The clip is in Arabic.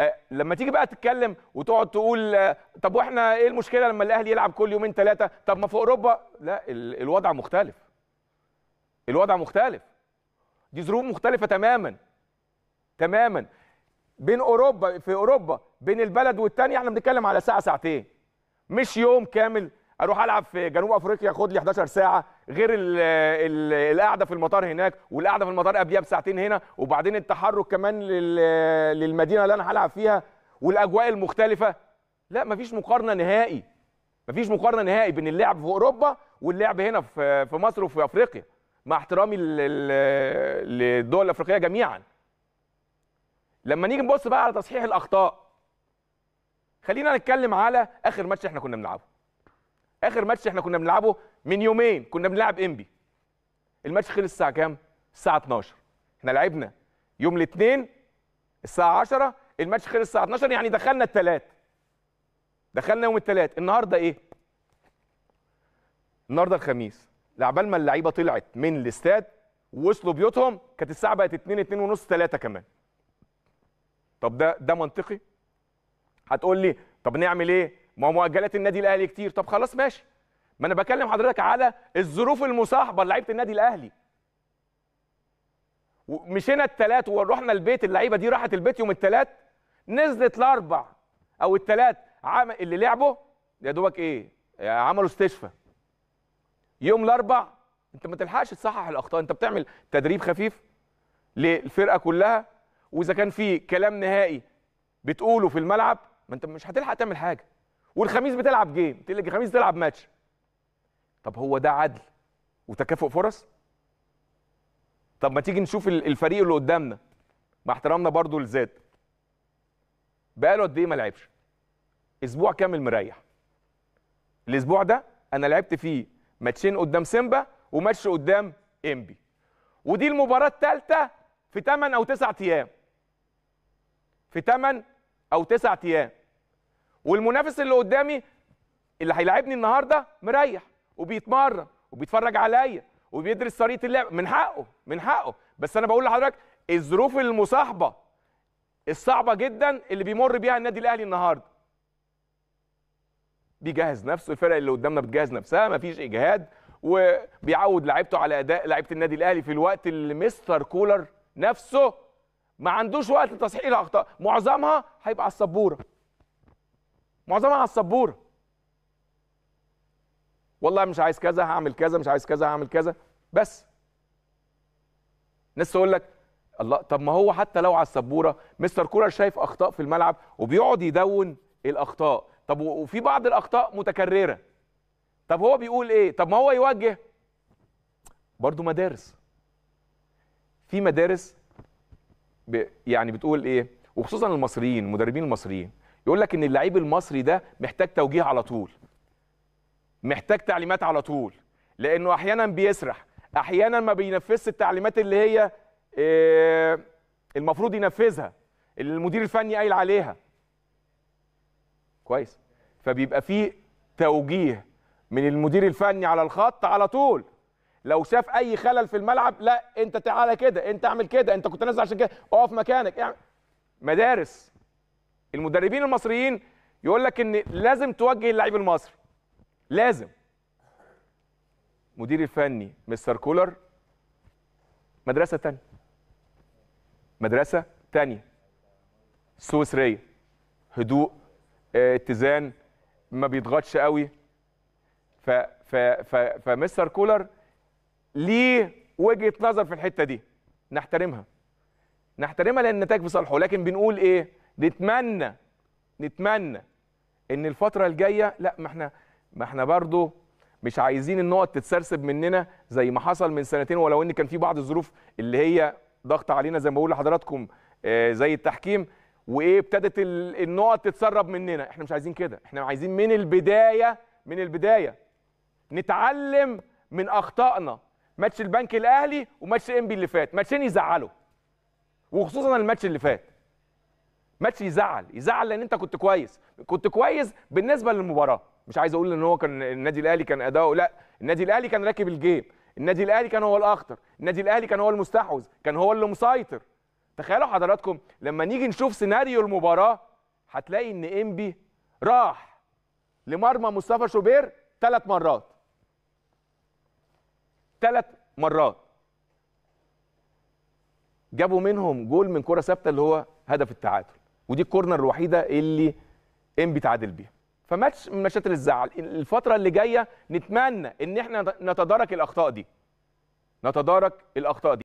آه، لما تيجي بقى تتكلم وتقعد تقول آه، طب واحنا ايه المشكله لما الاهلي يلعب كل يومين ثلاثه طب ما في اوروبا لا الوضع مختلف الوضع مختلف دي ظروف مختلفه تماما تماما بين اوروبا في اوروبا بين البلد والتانية احنا بنتكلم على ساعه ساعتين مش يوم كامل اروح العب في جنوب افريقيا خد لي 11 ساعه غير الـ الـ القعده في المطار هناك والقعده في المطار قبليها بساعتين هنا وبعدين التحرك كمان للمدينه اللي انا هلعب فيها والاجواء المختلفه لا مفيش مقارنه نهائي مفيش مقارنه نهائي بين اللعب في اوروبا واللعب هنا في في مصر وفي افريقيا مع احترامي للدول الافريقيه جميعا لما نيجي نبص بقى على تصحيح الاخطاء خلينا نتكلم على اخر ماتش احنا كنا بنلعبه اخر ماتش احنا كنا بنلعبه من يومين كنا بنلعب انبي الماتش خلص الساعه كام الساعه 12 احنا لعبنا يوم الاثنين الساعه 10 الماتش خلص الساعه 12 يعني دخلنا الثلاث دخلنا يوم الثلاث النهارده ايه النهارده الخميس لعبال ما اللعيبه طلعت من الاستاد وصلوا بيوتهم كانت الساعه بقت 2 2 ونص 3 كمان طب ده ده منطقي هتقول لي طب نعمل ايه ما مؤجلات النادي الاهلي كتير طب خلاص ماشي ما انا بكلم حضرتك على الظروف المصاحبه لعيبه النادي الاهلي مشينا الثلاث ورحنا البيت اللعيبه دي راحت البيت يوم الثلاث نزلت الاربع او الثلاث عام اللي لعبوا يا دوبك ايه عملوا استشفى يوم الاربع انت ما تلحقش تصحح الاخطاء انت بتعمل تدريب خفيف للفرقه كلها واذا كان في كلام نهائي بتقوله في الملعب ما انت مش هتلحق تعمل حاجه والخميس بتلعب جيم تقول الخميس تلعب ماتش طب هو ده عدل وتكافؤ فرص طب ما تيجي نشوف الفريق اللي قدامنا مع احترامنا برضو للذات بقاله قد ايه ما لعبش اسبوع كامل مريح الاسبوع ده انا لعبت فيه ماتشين قدام سيمبا وماتش قدام انبي ودي المباراه الثالثه في 8 او 9 ايام في 8 او 9 ايام والمنافس اللي قدامي اللي هيلاعبني النهارده مريح وبيتمرن وبيتفرج عليا وبيدرس طريقه اللعب من حقه من حقه بس انا بقول لحضرتك الظروف المصاحبه الصعبه جدا اللي بيمر بيها النادي الاهلي النهارده بيجهز نفسه الفرق اللي قدامنا بتجهز نفسها مفيش اجهاد وبيعود لعيبته على اداء لعيبه النادي الاهلي في الوقت اللي مستر كولر نفسه ما عندوش وقت لتصحيح الاخطاء معظمها هيبقى على السبوره معظمها على السبوره والله مش عايز كذا هعمل كذا مش عايز كذا هعمل كذا بس ناس تقول لك الله طب ما هو حتى لو على السبوره مستر كولر شايف اخطاء في الملعب وبيقعد يدون الاخطاء طب وفي بعض الاخطاء متكرره طب هو بيقول ايه طب ما هو يوجه برضه مدارس في مدارس ب... يعني بتقول ايه وخصوصا المصريين المدربين المصريين يقول لك ان اللعيب المصري ده محتاج توجيه على طول محتاج تعليمات على طول لانه احيانا بيسرح احيانا ما بينفذش التعليمات اللي هي آه، المفروض ينفذها اللي المدير الفني قايل عليها كويس فبيبقى فيه توجيه من المدير الفني على الخط على طول لو شاف اي خلل في الملعب لا انت تعالى كده انت اعمل كده انت كنت نازل عشان كده اقف مكانك اعمل مدارس المدربين المصريين يقول لك ان لازم توجه اللعيب المصري لازم مدير الفني مستر كولر مدرسه تانية مدرسه تانية سويسريه هدوء آه، اتزان ما بيضغطش قوي ف ف ف فمستر كولر ليه وجهه نظر في الحته دي نحترمها نحترمها لان النتائج في صالحه لكن بنقول ايه نتمنى نتمنى ان الفتره الجايه لا ما احنا ما احنا برضه مش عايزين النقط تتسرسب مننا زي ما حصل من سنتين ولو ان كان في بعض الظروف اللي هي ضغط علينا زي ما بقول لحضراتكم آه، زي التحكيم وايه ابتدت النقط تتسرب مننا احنا مش عايزين كده احنا عايزين من البدايه من البدايه نتعلم من اخطائنا ماتش البنك الاهلي وماتش انبي اللي فات ماتشين يزعلوا وخصوصا الماتش اللي فات ماتش يزعل يزعل لان انت كنت كويس كنت كويس بالنسبه للمباراه مش عايز اقول ان هو كان النادي الاهلي كان اداؤه لا النادي الاهلي كان راكب الجيم النادي الاهلي كان هو الاخطر النادي الاهلي كان هو المستحوذ كان هو اللي مسيطر تخيلوا حضراتكم لما نيجي نشوف سيناريو المباراه هتلاقي ان انبي راح لمرمى مصطفى شوبير ثلاث مرات ثلاث مرات جابوا منهم جول من كره ثابته اللي هو هدف التعادل ودي الكورنر الوحيده اللي ام تعادل بيها فماتش من ماتشات الزعل الفتره اللي جايه نتمنى ان احنا نتدارك الاخطاء دي نتدارك الاخطاء دي